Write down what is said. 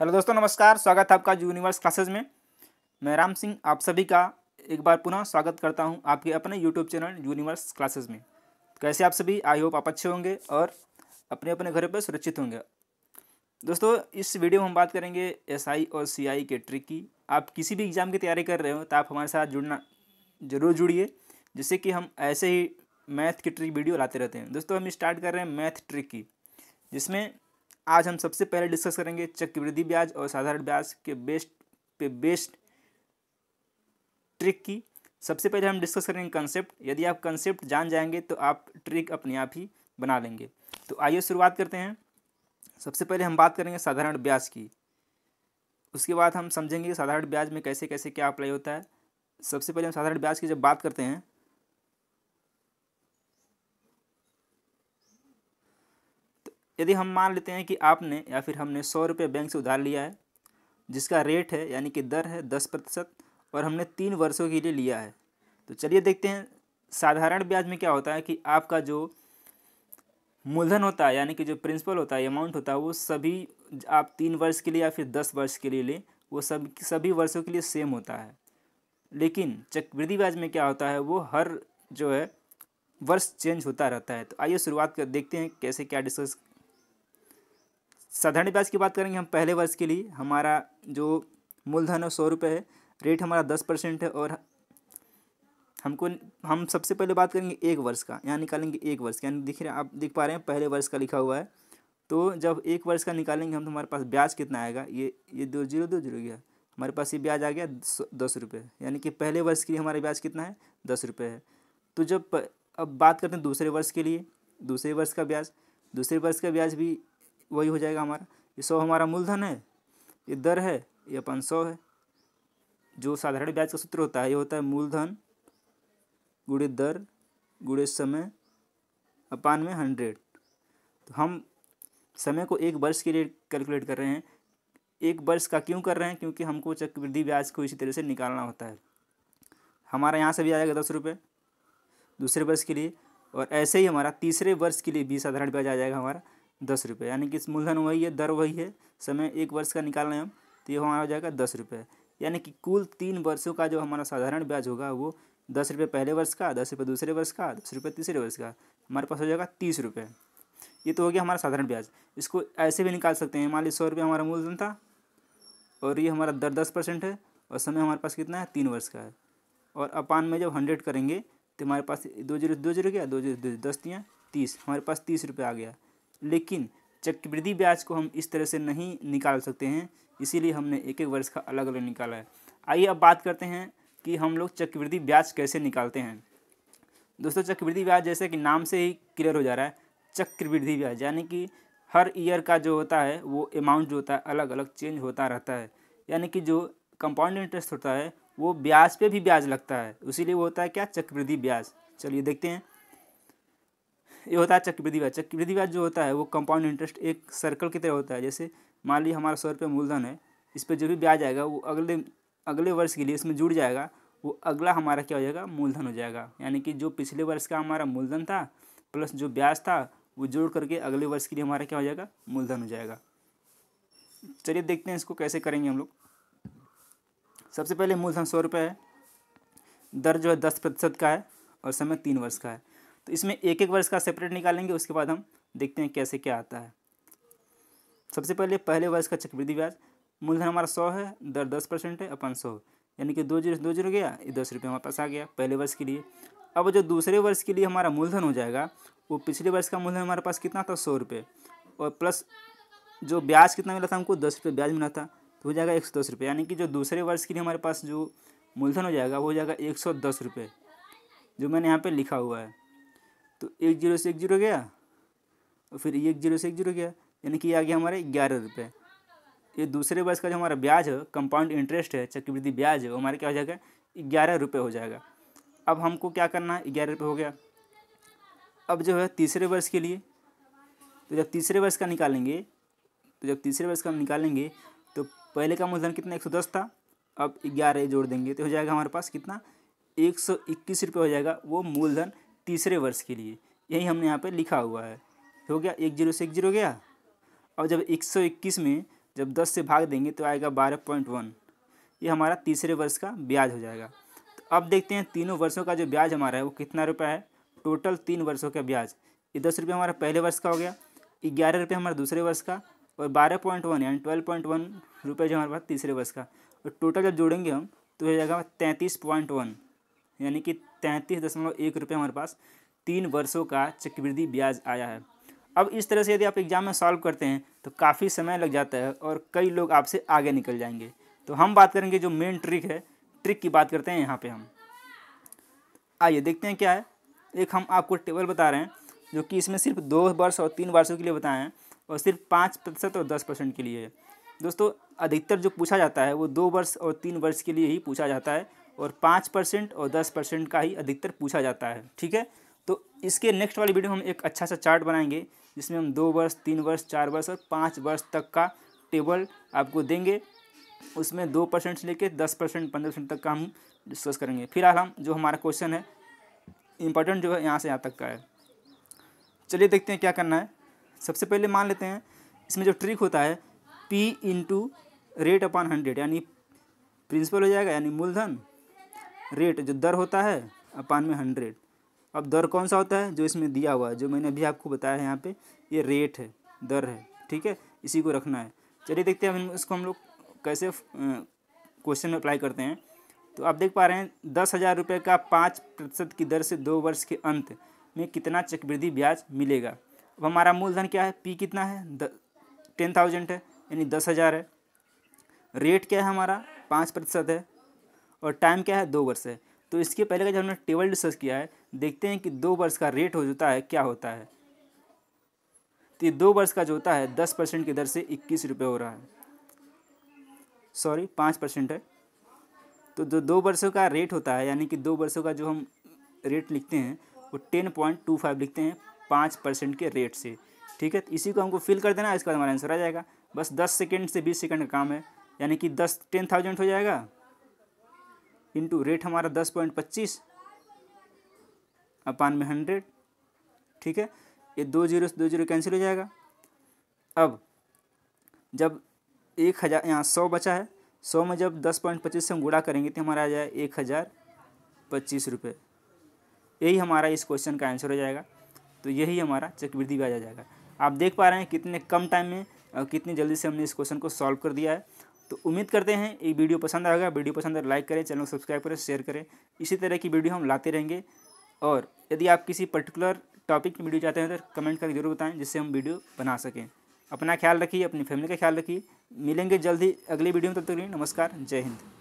hello दोस्तों नमस्कार स्वागत है आपका यूनिवर्स क्लासेज में मैं राम सिंह आप सभी का एक बार पुनः स्वागत करता हूं आपके अपने यूट्यूब चैनल यूनिवर्स क्लासेज में कैसे आप सभी आई होप आप अच्छे होंगे और अपने अपने घरों पर सुरक्षित होंगे दोस्तों इस वीडियो में हम बात करेंगे एसआई और सी के ट्रिक की आप किसी भी एग्ज़ाम की तैयारी कर रहे हो तो आप हमारे साथ जुड़ना ज़रूर जुड़िए जिससे कि हम ऐसे ही मैथ की ट्रिक वीडियो लाते रहते हैं दोस्तों हम स्टार्ट कर रहे हैं मैथ ट्रिक की जिसमें आज हम सबसे पहले डिस्कस करेंगे चक्रवृद्धि ब्याज और साधारण ब्याज के बेस्ट पे बेस्ट ट्रिक की सबसे पहले हम डिस्कस करेंगे कंसेप्ट यदि आप कंसेप्ट जान जाएंगे तो आप ट्रिक अपने आप ही बना लेंगे तो आइए शुरुआत करते हैं सबसे पहले हम बात करेंगे साधारण ब्याज की उसके बाद हम समझेंगे कि साधारण ब्याज में कैसे कैसे क्या अप्लाई होता है सबसे पहले हम साधारण ब्याज की जब बात करते हैं यदि हम मान लेते हैं कि आपने या फिर हमने सौ रुपये बैंक से उधार लिया है जिसका रेट है यानी कि दर है दस प्रतिशत और हमने तीन वर्षों के लिए लिया है तो चलिए देखते हैं साधारण ब्याज में क्या होता है कि आपका जो मूलधन होता है यानी कि जो प्रिंसिपल होता है अमाउंट होता है वो सभी आप तीन वर्ष के लिए या फिर दस वर्ष के लिए लें वो सब सभी वर्षों के लिए सेम होता है लेकिन चक्रवृद्धि ब्याज में क्या होता है वो हर जो है वर्ष चेंज होता रहता है तो आइए शुरुआत कर देखते हैं कैसे क्या डिस्कस साधारण ब्याज की बात करेंगे हम पहले वर्ष के लिए हमारा जो मूलधन है सौ रुपये है रेट हमारा दस परसेंट है और हमको हम सबसे पहले बात करेंगे एक वर्ष का यहाँ निकालेंगे एक वर्ष का यानी दिख रहे आप देख पा रहे हैं पहले वर्ष का लिखा हुआ है तो जब एक वर्ष का निकालेंगे हम तो हमारे पास ब्याज कितना आएगा ये ये दो जीरो दो जीरो गया हमारे पास ये ब्याज आ गया दस रुपये यानी कि पहले वर्ष के लिए हमारा ब्याज कितना है दस रुपये है तो जब अब बात करते हैं दूसरे वर्ष के लिए दूसरे वर्ष का ब्याज दूसरे वर्ष का ब्याज भी वही हो जाएगा हमारा ये सौ हमारा मूलधन है ये दर है ये अपन सौ है जो साधारण ब्याज का सूत्र होता है ये होता है मूलधन गुड़े दर गुड़े समय अपान में हंड्रेड तो हम समय को एक वर्ष के लिए कैलकुलेट कर रहे हैं एक वर्ष का क्यों कर रहे हैं क्योंकि हमको चक्रवृद्धि ब्याज को इसी तरह से निकालना होता है हमारा यहाँ से भी आ जाएगा दस रुपये दूसरे वर्ष के लिए और ऐसे ही हमारा तीसरे वर्ष के लिए भी साधारण ब्याज आ जाएगा हमारा दस रुपये यानी कि इस मूलधन वही है दर वही है समय एक वर्ष का निकाल रहे हैं हम तो ये हमारा हो जाएगा दस रुपये यानी कि कुल तीन वर्षों का जो हमारा साधारण ब्याज होगा वो दस रुपये पहले वर्ष का दस रुपये दूसरे वर्ष का दस रुपये तीसरे वर्ष का हमारे पास हो जाएगा तीस रुपये ये तो हो गया हमारा साधारण ब्याज इसको ऐसे भी निकाल सकते हैं मान लीजिए सौ रुपये हमारा मूलधन था और ये हमारा दर दस परसेंट है और समय हमारे पास कितना है तीन वर्ष का है और अपान में जब हंड्रेड करेंगे तो हमारे पास दो जीरो दो जीरो गया दो जीरो दस दिया तीस हमारे पास तीस रुपये आ गया लेकिन चक्रवृद्धि ब्याज को हम इस तरह से नहीं निकाल सकते हैं इसीलिए हमने एक एक वर्ष का अलग अलग निकाला है आइए अब बात करते हैं कि हम लोग चक्रवृद्धि ब्याज कैसे निकालते हैं दोस्तों चक्रवृद्धि ब्याज जैसे कि नाम से ही क्लियर हो जा रहा है चक्रवृद्धि ब्याज यानी कि हर ईयर का जो होता है वो अमाउंट जो होता है अलग अलग चेंज होता रहता है यानी कि जो कंपाउंड इंटरेस्ट होता है वो ब्याज पे भी ब्याज लगता है उसीलिए वो होता है क्या चक्रवृद्धि ब्याज चलिए देखते हैं ये होता है चक्रवृद्धि ब्याज चक्रवृद्धि ब्याज जो होता है वो कंपाउंड इंटरेस्ट एक सर्कल की तरह होता है जैसे मान लीजिए हमारा सौ रुपये मूलधन है इस पर जो भी ब्याज आएगा वो अगले अगले वर्ष के लिए इसमें जुड़ जाएगा वो अगला हमारा क्या हो जाएगा मूलधन हो जाएगा यानी कि जो पिछले वर्ष का हमारा मूलधन था प्लस जो ब्याज था वो जोड़ करके अगले वर्ष के लिए हमारा क्या हो जाएगा मूलधन हो जाएगा चलिए देखते हैं इसको कैसे करेंगे हम लोग सबसे पहले मूलधन सौ रुपये है दर जो है दस प्रतिशत का है और समय तीन वर्ष का है तो इसमें एक एक वर्ष का सेपरेट निकालेंगे उसके बाद हम देखते हैं कैसे क्या आता है सबसे पहले पहले वर्ष का चक्रवृद्धि ब्याज मूलधन हमारा सौ है दर दस परसेंट है अपन सौ यानी कि दो जीरो दो जीरो गया दस रुपये हमारे पास आ गया पहले वर्ष के लिए अब जो दूसरे वर्ष के लिए हमारा मूलधन हो जाएगा वो पिछले वर्ष का मूलधन हमारे पास कितना था सौ रुपये और प्लस जो ब्याज कितना मिला था हमको दस रुपये ब्याज मिला था तो हो जाएगा एक सौ दस रुपये यानी कि जो दूसरे वर्ष के लिए हमारे पास जो मूलधन हो जाएगा वो हो जाएगा एक सौ दस रुपये जो मैंने यहाँ पर लिखा हुआ है तो एक जीरो से एक जीरो गया और फिर एक जीरो से एक जीरो गया यानी कि आ गया हमारे ग्यारह रुपये ये दूसरे वर्ष का जो हमारा ब्याज है कंपाउंड इंटरेस्ट है चक्रवृद्धि ब्याज है वो हमारा क्या हो जाएगा ग्यारह रुपये हो जाएगा अब हमको क्या करना है ग्यारह रुपये हो गया अब जो है तीसरे वर्ष के लिए तो जब तीसरे वर्ष का निकालेंगे तो जब तीसरे वर्ष का हम निकालेंगे तो पहले का मूलधन कितना एक सौ दस था अब ग्यारह जोड़ देंगे तो हो जाएगा हमारे पास कितना एक सौ इक्कीस रुपये हो जाएगा वो मूलधन तीसरे वर्ष के लिए यही हमने यहाँ पे लिखा हुआ है हो गया एक जीरो से एक जीरो गया और जब एक सौ इक्कीस में जब दस से भाग देंगे तो आएगा बारह पॉइंट वन ये हमारा तीसरे वर्ष का ब्याज हो जाएगा तो अब देखते हैं तीनों वर्षों का जो ब्याज हमारा है वो कितना रुपया है टोटल तीन वर्षों का ब्याज ये दस रुपये हमारा पहले वर्ष का हो गया ग्यारह रुपये हमारा दूसरे वर्ष का और बारह पॉइंट वन यानी ट्वेल्व पॉइंट वन रुपये जो हमारे पास तीसरे वर्ष का और टोटल जब जोड़ेंगे हम तो हो जाएगा तैंतीस पॉइंट वन यानी कि तैंतीस दशमलव एक रुपये हमारे पास तीन वर्षों का चक्रवृद्धि ब्याज आया है अब इस तरह से यदि आप एग्ज़ाम में सॉल्व करते हैं तो काफ़ी समय लग जाता है और कई लोग आपसे आगे निकल जाएंगे तो हम बात करेंगे जो मेन ट्रिक है ट्रिक की बात करते हैं यहाँ पर हम आइए देखते हैं क्या है एक हम आपको टेबल बता रहे हैं जो कि इसमें सिर्फ दो वर्ष और तीन वर्षों के लिए बताए हैं और सिर्फ पाँच प्रतिशत और दस परसेंट के लिए है दोस्तों अधिकतर जो पूछा जाता है वो दो वर्ष और तीन वर्ष के लिए ही पूछा जाता है और पाँच परसेंट और दस परसेंट का ही अधिकतर पूछा जाता है ठीक है तो इसके नेक्स्ट वाली वीडियो हम एक अच्छा सा चार्ट बनाएंगे जिसमें हम दो वर्ष तीन वर्ष चार वर्ष और पाँच वर्ष तक का टेबल आपको देंगे उसमें दो परसेंट से लेकर दस परसेंट पंद्रह परसेंट तक का हम डिस्कस करेंगे फिलहाल हम जो हमारा क्वेश्चन है इम्पोर्टेंट जो है यहाँ से यहाँ तक का है चलिए देखते हैं क्या करना है सबसे पहले मान लेते हैं इसमें जो ट्रिक होता है P into rate upon hundred यानी प्रिंसिपल हो जाएगा यानी मूलधन रेट जो दर होता है अपान में हंड्रेड अब दर कौन सा होता है जो इसमें दिया हुआ है जो मैंने अभी आपको बताया है यहाँ पे ये रेट है दर है ठीक है इसी को रखना है चलिए देखते हैं अब इसको हम लोग कैसे क्वेश्चन में अप्लाई करते हैं तो आप देख पा रहे हैं दस हज़ार रुपये का पाँच प्रतिशत की दर से दो वर्ष के अंत में कितना चक्रवृद्धि ब्याज मिलेगा अब हमारा मूलधन क्या है पी कितना है टेन थाउजेंड है यानी दस हज़ार है रेट क्या है हमारा पाँच प्रतिशत है और टाइम क्या है दो वर्ष है तो इसके पहले का जब हमने टेबल डिस्कस किया है देखते हैं कि दो वर्ष का रेट हो जाता है क्या होता है तो ये दो वर्ष का जो होता है दस परसेंट की दर से इक्कीस रुपये हो रहा है सॉरी पाँच परसेंट है तो जो दो वर्षों का रेट होता है यानी कि दो वर्षों का जो हम रेट लिखते हैं वो टेन पॉइंट टू फाइव लिखते हैं पाँच परसेंट के रेट से ठीक है तो इसी को हमको फिल कर देना इसका इसके बाद हमारा आंसर आ जाएगा बस दस सेकेंड से बीस सेकेंड का काम है यानी कि दस टेन थाउजेंड हो जाएगा इंटू रेट हमारा दस पॉइंट पच्चीस अपान में हंड्रेड ठीक है ये दो जीरो से दो जीरो कैंसिल हो जाएगा अब जब एक हज़ार यहाँ सौ बचा है सौ में जब दस पॉइंट पच्चीस से हम गुड़ा करेंगे तो हमारा आ जाए एक हज़ार पच्चीस रुपये यही हमारा इस क्वेश्चन का आंसर हो जाएगा तो यही हमारा चक्रवृद्धि ब्याज आ जाएगा आप देख पा रहे हैं कितने कम टाइम में और कितनी जल्दी से हमने इस क्वेश्चन को सॉल्व कर दिया है तो उम्मीद करते हैं ये वीडियो पसंद आएगा वीडियो पसंद आए लाइक तो करें चैनल को सब्सक्राइब करें शेयर करें इसी तरह की वीडियो हम लाते रहेंगे और यदि आप किसी पर्टिकुलर टॉपिक की वीडियो चाहते हैं तो कमेंट करके जरूर बताएं जिससे हम वीडियो बना सकें अपना ख्याल रखिए अपनी फैमिली का ख्याल रखिए मिलेंगे जल्दी अगली वीडियो में तब तक नमस्कार जय हिंद